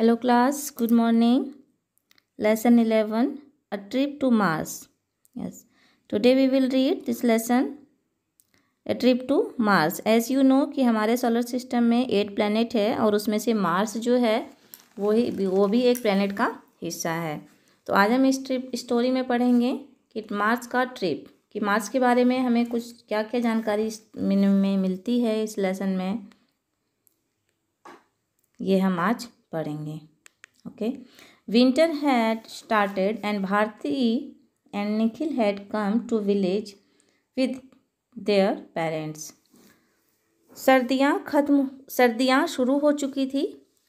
Hello class good morning lesson eleven a trip to Mars yes today we will read this lesson a trip to Mars as you know कि हमारे solar system में eight planet है और उसमें से Mars जो है वो ही वो भी एक प्लानट का हिस्सा है तो आज हम इस ट्रिप स्टोरी में पढ़ेंगे कि मार्स का ट्रिप कि मार्स के बारे में हमें कुछ क्या क्या जानकारी में मिलती है इस लेसन में ये हम आज पढ़ेंगे okay winter had started and Bharati and Nikhil had come to village with their parents सर्दियाँ खत्म सर्दियाँ शुरू हो चुकी थी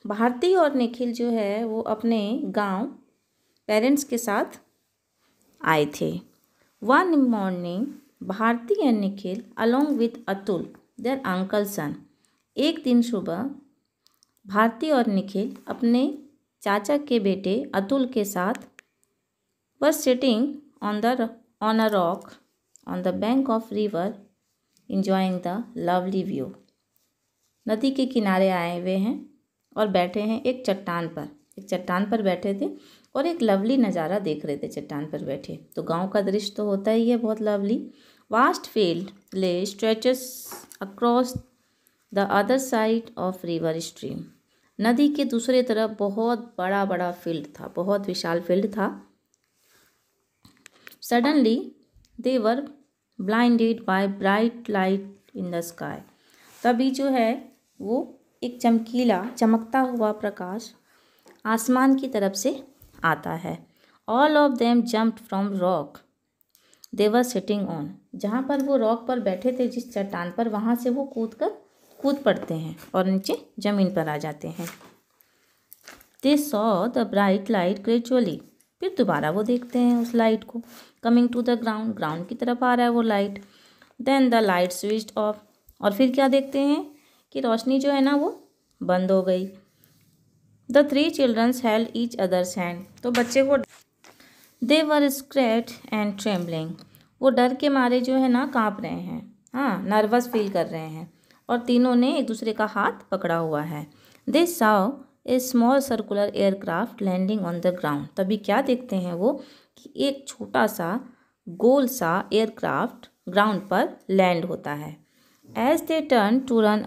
भारती और निखिल जो है वो अपने गांव पेरेंट्स के साथ आए थे one morning Bharati and Nikhil along with Atul their uncle son एक दिन सुबह भारती और निखिल अपने चाचा के बेटे अतुल के साथ were sitting on the on a rock on the bank of river enjoying the lovely view नदी के किनारे आए हुए हैं और बैठे हैं एक चट्टान पर एक चट्टान पर बैठे थे और एक लवली नज़ारा देख रहे थे चट्टान पर बैठे तो गांव का दृश्य तो होता ही है बहुत lovely vast field lay stretches across the other side of river stream नदी के दूसरे तरफ बहुत बड़ा बड़ा फील्ड था बहुत विशाल फील्ड था suddenly they were blinded by bright light in the sky तभी जो है वो एक चमकीला चमकता हुआ प्रकाश आसमान की तरफ से आता है all of them jump from rock they were sitting on जहाँ पर वो रॉक पर बैठे थे जिस चट्टान पर वहाँ से वो कूद कर कूद पड़ते हैं और नीचे ज़मीन पर आ जाते हैं they saw the bright light gradually फिर दोबारा वो देखते हैं उस लाइट को coming to the ground ground की तरफ आ रहा है वो light then the light switch off और फिर क्या देखते हैं कि रोशनी जो है ना वो बंद हो गई the three childrens held each others hand तो बच्चे को दे वर स्क्रेट एंड ट्रेम्बलिंग वो डर के मारे जो है ना काँप रहे हैं हाँ नर्वस फील कर रहे हैं और तीनों ने एक दूसरे का हाथ पकड़ा हुआ है they saw a small circular aircraft landing on the ground तभी क्या देखते हैं वो कि एक छोटा सा गोल सा एयरक्राफ्ट ग्राउंड पर लैंड होता है as they turn to run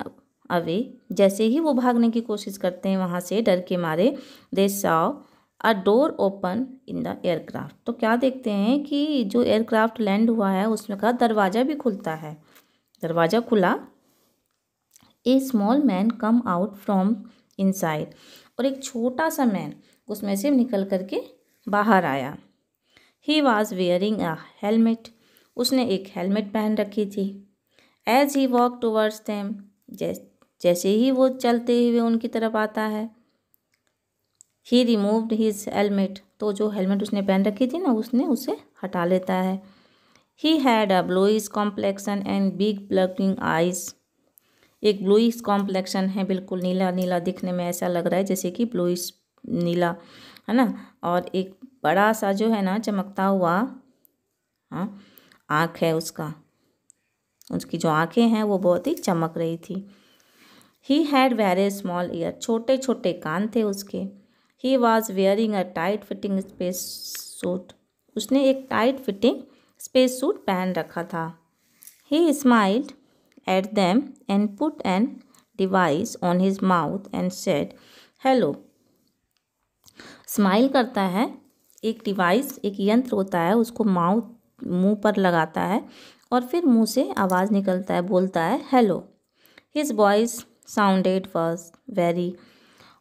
away जैसे ही वो भागने की कोशिश करते हैं वहाँ से डर के मारे they saw a door open in the aircraft तो क्या देखते हैं कि जो एयरक्राफ्ट लैंड हुआ है उसमें का दरवाज़ा भी खुलता है दरवाज़ा खुला a small man come out from inside और एक छोटा सा मैन उसमें से निकल करके बाहर आया he was wearing a helmet उसने एक हेलमेट पहन रखी थी as he walk towards them जैसे ही वो चलते हुए उनकी तरफ आता है ही रिमूव्ड हीज हेलमेट तो जो हेलमेट उसने पहन रखी थी ना उसने उसे हटा लेता है he had a bluish complexion and big bulging eyes एक ब्लूइश कॉम्प्लेक्शन है बिल्कुल नीला नीला दिखने में ऐसा लग रहा है जैसे कि ब्लूइश नीला है ना और एक बड़ा सा जो है ना चमकता हुआ हाँ आँख है उसका उसकी जो आँखें हैं वो बहुत ही चमक रही थी he had very small ear छोटे छोटे कान थे उसके he was wearing a tight fitting space suit उसने एक टाइट फिटिंग स्पेस सूट पहन रखा था he smiled at them and put an device on his mouth and said, Hello. Smile करता है एक डिवाइस एक यंत्र होता है उसको माउथ मुंह पर लगाता है और फिर मुंह से आवाज़ निकलता है बोलता है hello his voice sounded was very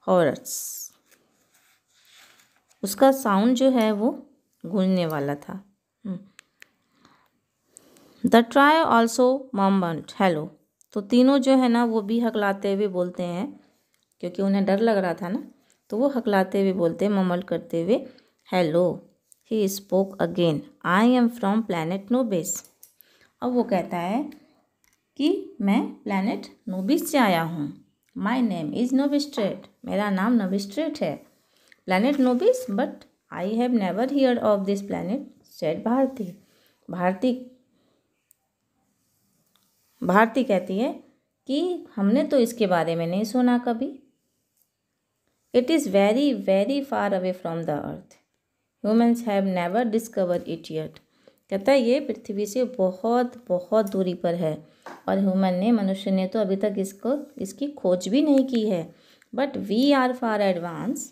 hoarse उसका साउंड जो है वो गूंजने वाला था hmm. The trio also mumbled hello तो तीनों जो है ना वो भी हकलाते हुए बोलते हैं क्योंकि उन्हें डर लग रहा था ना तो वो हकलाते हुए बोलते हैं ममल करते हुए hello he spoke again I am from planet Nobis अब वो कहता है कि मैं प्लानट नोबिस से आया हूँ माई नेम इज़ नोबिस्ट्रेट मेरा नाम नोबिस्ट्रेट है planet Nobis but I have never hear of this planet said Bharti Bharti Bharti कहती है कि हमने तो इसके बारे में नहीं सुना कभी it is very very far away from the earth humans have never discover it yet कहता है ये पृथ्वी से बहुत बहुत दूरी पर है और ह्यूमन ने मनुष्य ने तो अभी तक इसको इसकी खोज भी नहीं की है but we are far advance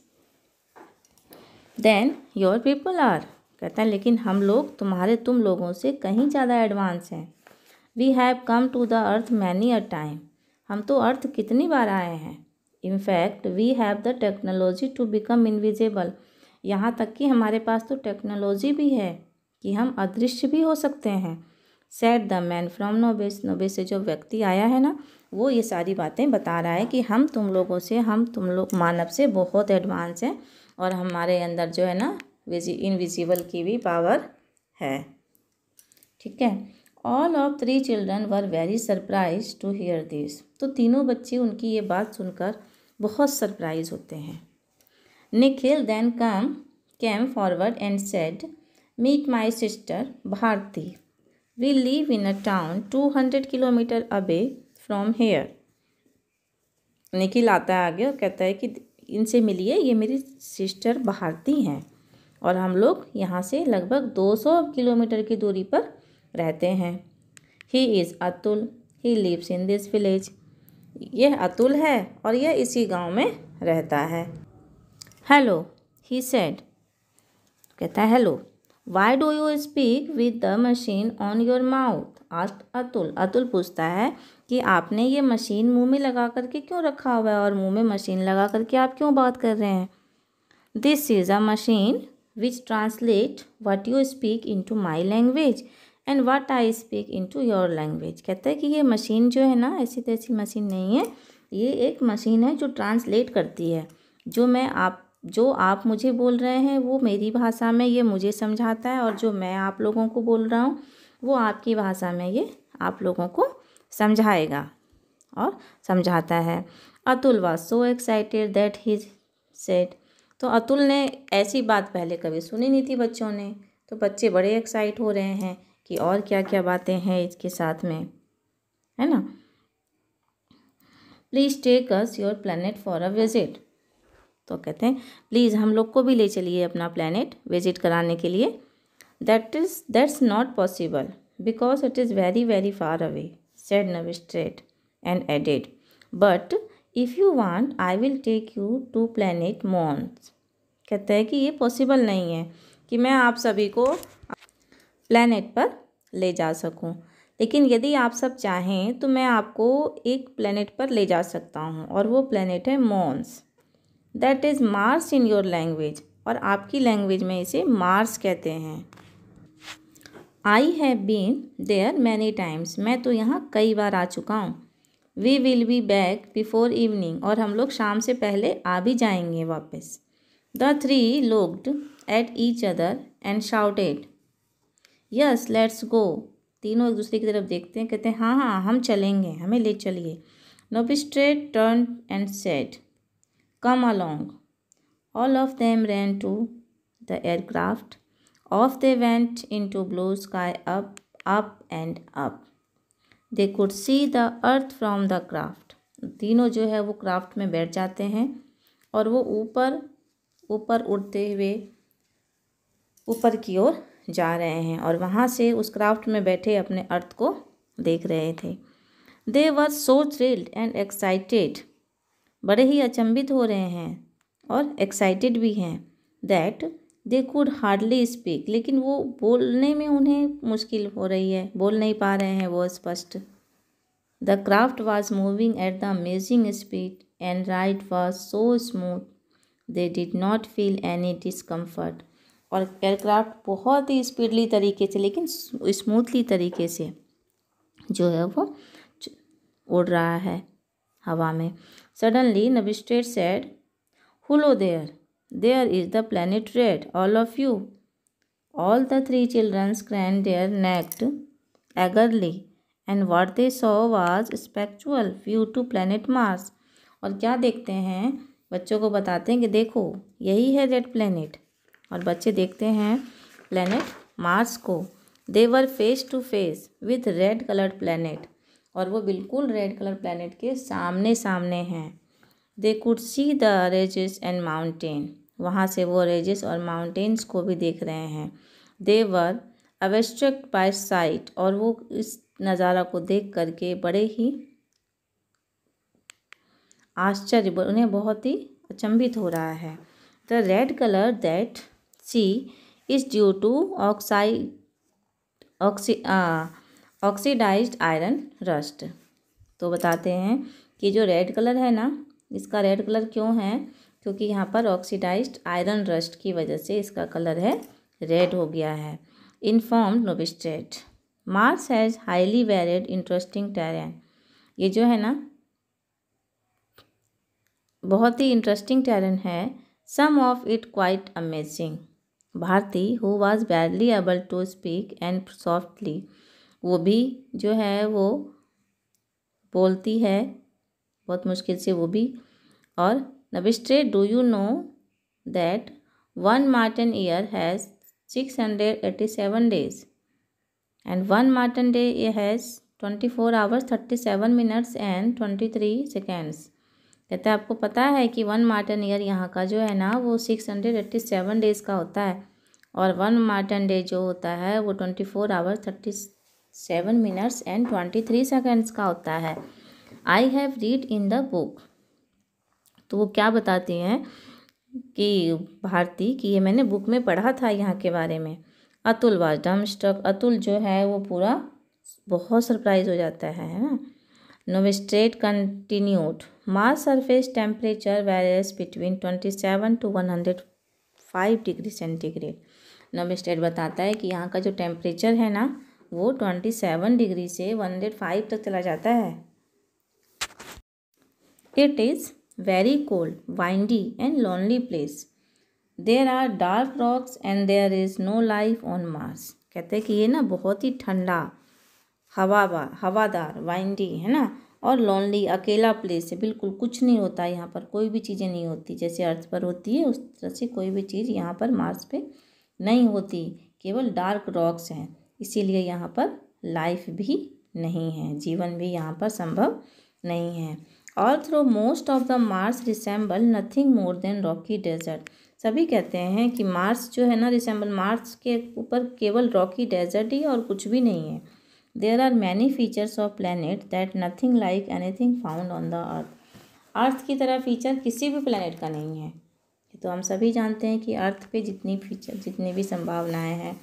than your people are कहता है लेकिन हम लोग तुम्हारे तुम लोगों से कहीं ज़्यादा एडवांस हैं we have come to the earth many a time हम तो अर्थ कितनी बार आए हैं in fact we have the technology to become invisible यहाँ तक कि हमारे पास तो टेक्नोलॉजी भी है कि हम अदृश्य भी हो सकते हैं said the man from Nobis नोबे से जो व्यक्ति आया है ना वो ये सारी बातें बता रहा है कि हम तुम लोगों से हम तुम लोग मानव से बहुत एडवांस हैं और हमारे अंदर जो है ना इनविजिबल की भी पावर है ठीक है all of three children were very surprise to hear this तो तीनों बच्चे उनकी ये बात सुनकर बहुत सरप्राइज होते हैं Nikhil then come came forward and said meet my sister Bharti we live in a town two hundred kilometre away from here Nikhil आता है आगे और कहता है कि इनसे मिलिए ये मेरी सिस्टर भारती हैं और हम लोग यहाँ से लगभग दो सौ किलोमीटर की दूरी पर रहते हैं he is Atul he lives in this village यह अतुल है और यह इसी गांव में रहता है हेलो ही सेड कहता है hello why do you speak with the machine on your mouth asked Atul Atul पूछता है कि आपने ये मशीन मुंह में लगा करके क्यों रखा हुआ है और मुंह में मशीन लगा करके आप क्यों बात कर रहे हैं this is a machine which translate what you speak into my language and what I speak into your language कहता है कि ये मशीन जो है ना ऐसी तैसी मशीन नहीं है ये एक मशीन है जो ट्रांसलेट करती है जो मैं आप जो आप मुझे बोल रहे हैं वो मेरी भाषा में ये मुझे समझाता है और जो मैं आप लोगों को बोल रहा हूँ वो आपकी भाषा में ये आप लोगों को समझाएगा और समझाता है Atul was so excited that he said तो अतुल ने ऐसी बात पहले कभी सुनी नहीं थी बच्चों ने तो बच्चे बड़े एक्साइट हो रहे हैं कि और क्या क्या बातें हैं इसके साथ में है ना please take us your planet for a visit तो कहते हैं प्लीज़ हम लोग को भी ले चलिए अपना प्लानट विजिट कराने के लिए that is that's not possible because it is very very far away said Nobistrate and added but if you want I will take you to planet Mons कहते हैं कि ये पॉसिबल नहीं है कि मैं आप सभी को प्लानट पर ले जा सकूं लेकिन यदि आप सब चाहें तो मैं आपको एक प्लेनेट पर ले जा सकता हूं और वो प्लेनेट है Mons that is Mars in your language और आपकी लैंग्वेज में इसे मार्स कहते हैं I have been there many times मैं तो यहाँ कई बार आ चुका हूँ we will be back before evening और हम लोग शाम से पहले आ भी जाएंगे वापस the three looked at each other and shouted yes let's go तीनों एक दूसरे की तरफ देखते हैं कहते हैं हाँ हाँ हम चलेंगे हमें ले चलिए Nobistrate turn and said come along all of them ran to the aircraft off they went into blue sky up up and up they could see the earth from the craft तीनों जो है वो craft में बैठ जाते हैं और वो ऊपर ऊपर उड़ते हुए ऊपर की ओर जा रहे हैं और वहाँ से उस क्राफ्ट में बैठे अपने अर्थ को देख रहे थे they were so thrilled and excited बड़े ही अचंभित हो रहे हैं और एक्साइटेड भी हैं that they could hardly speak लेकिन वो बोलने में उन्हें मुश्किल हो रही है बोल नहीं पा रहे हैं वो स्पष्ट the craft was moving at the amazing speed and ride was so smooth they did not feel any discomfort और एयरक्राफ्ट बहुत ही स्पीडली तरीके से लेकिन स्मूथली तरीके से जो है वो उड़ रहा है हवा में suddenly Nobistrate said hello there there is the planet red all of you all the three childrens craned their necks eagerly and what they saw was spectacular view to planet Mars और क्या देखते हैं बच्चों को बताते हैं कि देखो यही है रेड प्लानट और बच्चे देखते हैं प्लैनेट मार्स को they were face to face with red coloured planet और वो बिल्कुल रेड कलर प्लैनेट के सामने सामने हैं they could see the ridges and mountain वहाँ से वो रेजेस और माउंटेन्स को भी देख रहे हैं देवर अवेस्ट्रक्ट बाय साइट और वो इस नज़ारा को देख करके बड़े ही आश्चर्य उन्हें बहुत ही अचंभित हो रहा है the red colour that see is due to oxide oxi oxidised iron rust तो बताते हैं कि जो रेड कलर है ना इसका रेड कलर क्यों है क्योंकि यहाँ पर ऑक्सीडाइज्ड आयरन रस्ट की वजह से इसका कलर है रेड हो गया है informed Nobistrate Mars has highly varied interesting terrain ये जो है ना बहुत ही इंटरेस्टिंग टेरेन है some of it quite amazing Bharti who was badly able to speak and softly वो भी जो है वो बोलती है बहुत मुश्किल से वो भी और Nobistrate do you know that one Martian year has six hundred eighty seven days and one Martian day has twenty four hours thirty seven minutes and twenty three seconds कहते हैं आपको पता है कि वन मार्टन ईयर यहाँ का जो है ना वो six hundred eighty seven days का होता है और वन मार्टन डे जो होता है वो twenty four hour thirty seven minutes and twenty three seconds का होता है I have read in the book तो वो क्या बताती हैं कि भारती कि ये मैंने बुक में पढ़ा था यहाँ के बारे में अतुल वाज डम अतुल जो है वो पूरा बहुत सरप्राइज हो जाता है है ना continued surface temperature varies between twenty seven to one hundred five degree centigrade Nobistrate बताता है कि यहाँ का जो टेम्परेचर है ना वो ट्वेंटी सेवन डिग्री से वन हंड्रेड फाइव तक चला जाता है it is very cold windy and lonely place there are dark rocks and there is no life on Mars कहते हैं कि ये ना बहुत ही ठंडा हवावा हवादार वाइंडी है ना और लोनली अकेला प्लेस है बिल्कुल कुछ नहीं होता है यहाँ पर कोई भी चीज़ें नहीं होती जैसे अर्थ पर होती है उस तरह से कोई भी चीज़ यहाँ पर मार्स पे नहीं होती केवल डार्क रॉक्स हैं इसीलिए यहाँ पर लाइफ भी नहीं है जीवन भी यहाँ पर संभव नहीं है all through most of the Mars resemble nothing more than rocky desert सभी कहते हैं कि मार्स जो है ना रिसेंबल मार्स के ऊपर केवल रॉकी डेजर्ट ही और कुछ भी नहीं है there are many features of planet that nothing like anything found on the earth earth की तरह फीचर किसी भी planet का नहीं है तो हम सभी जानते हैं कि अर्थ पे जितनी फीचर जितनी भी संभावनाएं हैं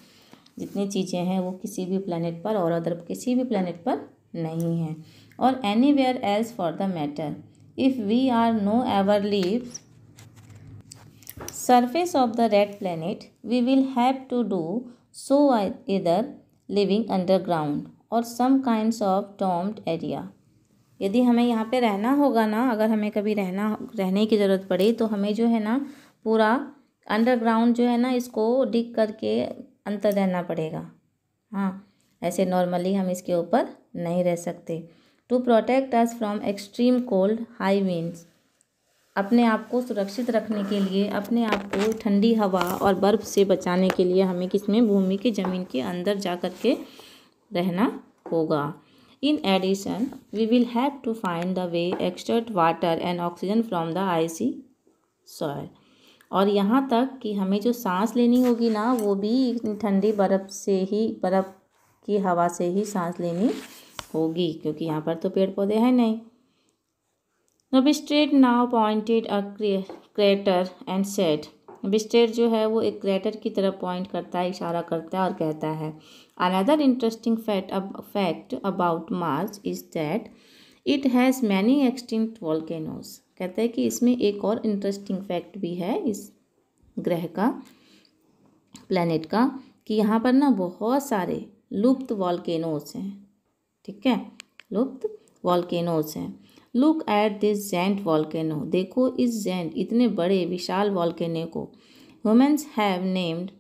जितनी चीज़ें हैं वो किसी भी प्लानट पर और अदर किसी भी प्लानट पर नहीं हैं और anywhere else for the matter if we are no ever leave surface of the red planet we will have to do so either living underground और some kind of domed area यदि हमें यहाँ पे रहना होगा ना अगर हमें कभी रहना रहने की ज़रूरत पड़े तो हमें जो है ना पूरा अंडरग्राउंड जो है ना इसको डिग करके अंतर रहना पड़ेगा हाँ ऐसे नॉर्मली हम इसके ऊपर नहीं रह सकते to protect us from extreme cold high winds अपने आप को सुरक्षित रखने के लिए अपने आप को ठंडी हवा और बर्फ़ से बचाने के लिए हमें किसमें भूमि की ज़मीन के अंदर जा कर के रहना होगा in addition we will have to find the way extract water and oxygen from the icy soil और यहाँ तक कि हमें जो सांस लेनी होगी ना वो भी ठंडी बर्फ़ से ही बर्फ़ की हवा से ही सांस लेनी होगी क्योंकि यहाँ पर तो पेड़ पौधे हैं नहीं बिस्ट्रेट now pointed a crater and said बिस्ट्रेट जो है वो एक क्रेटर की तरफ पॉइंट करता है इशारा करता है और कहता है Another interesting fact, ab fact about Mars is that it has many extinct volcanoes कहते हैं कि इसमें एक और इंटरेस्टिंग फैक्ट भी है इस ग्रह का प्लानट का कि यहाँ पर ना बहुत सारे लुप्त वॉल्केनोज हैं ठीक है लुप्त वॉल्केनोज हैं look at this giant volcano देखो इस जेंट इतने बड़े विशाल वॉल्केनो को humans have named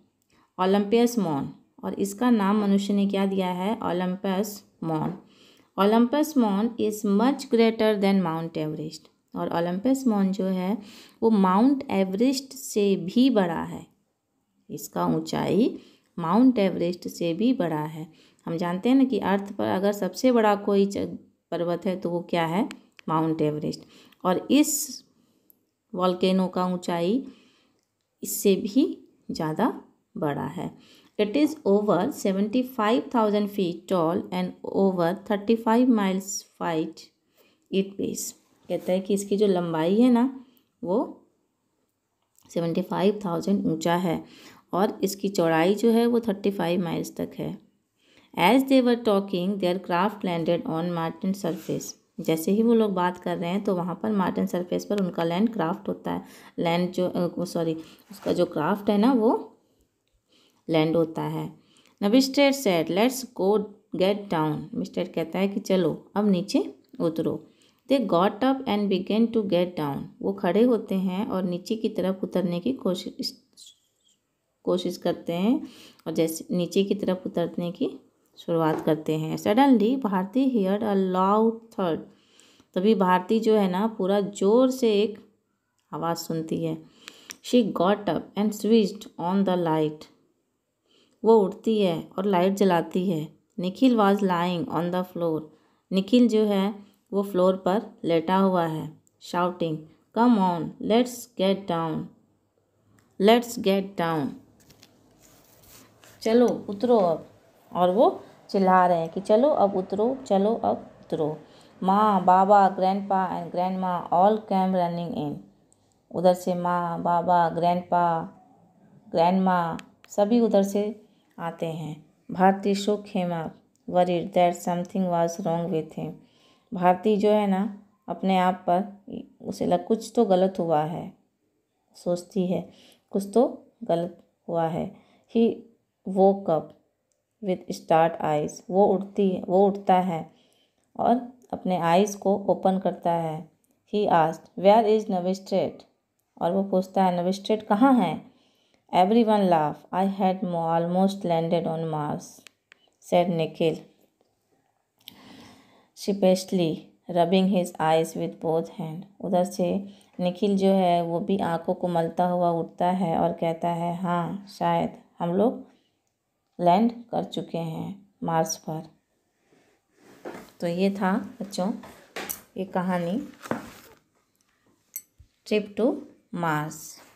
Olympus Mons और इसका नाम मनुष्य ने क्या दिया है Olympus Mons Olympus Mons is much greater than Mount Everest और ओलंपस मॉन जो है वो माउंट एवरेस्ट से भी बड़ा है इसका ऊंचाई माउंट एवरेस्ट से भी बड़ा है हम जानते हैं ना कि अर्थ पर अगर सबसे बड़ा कोई पर्वत है तो वो क्या है माउंट एवरेस्ट और इस वॉल्केनो का ऊंचाई इससे भी ज़्यादा बड़ा है It is over 75,000 feet tall and over 35 miles wide. It weighs. कहता है कि इसकी जो लंबाई है ना वो सेवेंटी फाइव थाउजेंड ऊँचा है और इसकी चौड़ाई जो है वो थर्टी फाइव माइल्स तक है as they were talking their craft landed on Martian surface जैसे ही वो लोग बात कर रहे हैं तो वहाँ पर मार्टिन सरफेस पर उनका लैंड क्राफ्ट होता है लैंड जो सॉरी उसका जो क्राफ्ट है ना वो लैंड होता है ना mister said let's go get down mister कहता है कि चलो अब नीचे उतरो they got up and began to get down वो खड़े होते हैं और नीचे की तरफ उतरने की कोशिश कोशिश करते हैं और जैसे नीचे की तरफ उतरने की शुरुआत करते हैं suddenly Bharti hear a loud थर्ड तभी भारती जो है ना पूरा जोर से एक आवाज़ सुनती है she got up and switched on the light वो उठती है और लाइट जलाती है Nikhil was lying on the floor Nikhil जो है वो फ्लोर पर लेटा हुआ है shouting come on let's get down let's get down चलो उतरो अब और वो चिल्ला रहे हैं कि चलो अब उतरो चलो अब उतरो माँ बाबा grandpa and grandma all came running in उधर से माँ बाबा ग्रैंड पा ग्रैंड माँ सभी उधर से आते हैं Bharti shook him worried that something was wrong with him Bharti जो है ना अपने आप पर उसे लग कुछ तो गलत हुआ है सोचती है कुछ तो गलत हुआ है ही वो कप विथ स्टार्ट आइज वो उठती है वो उठता है और अपने आइज को ओपन करता है ही आस्ट वेयर इज़ नविस्ट्रेट और वो पूछता है नविस्ट्रेट कहाँ है Everyone laughed. I had almost landed on Mars, said Nikhil, sheepishly rubbing his eyes with both hands. उधर से निखिल जो है वो भी आंखों को मलता हुआ उठता है और कहता है हाँ शायद हम लोग लैंड कर चुके हैं मार्स पर तो ये था बच्चों ये कहानी ट्रिप टू मार्स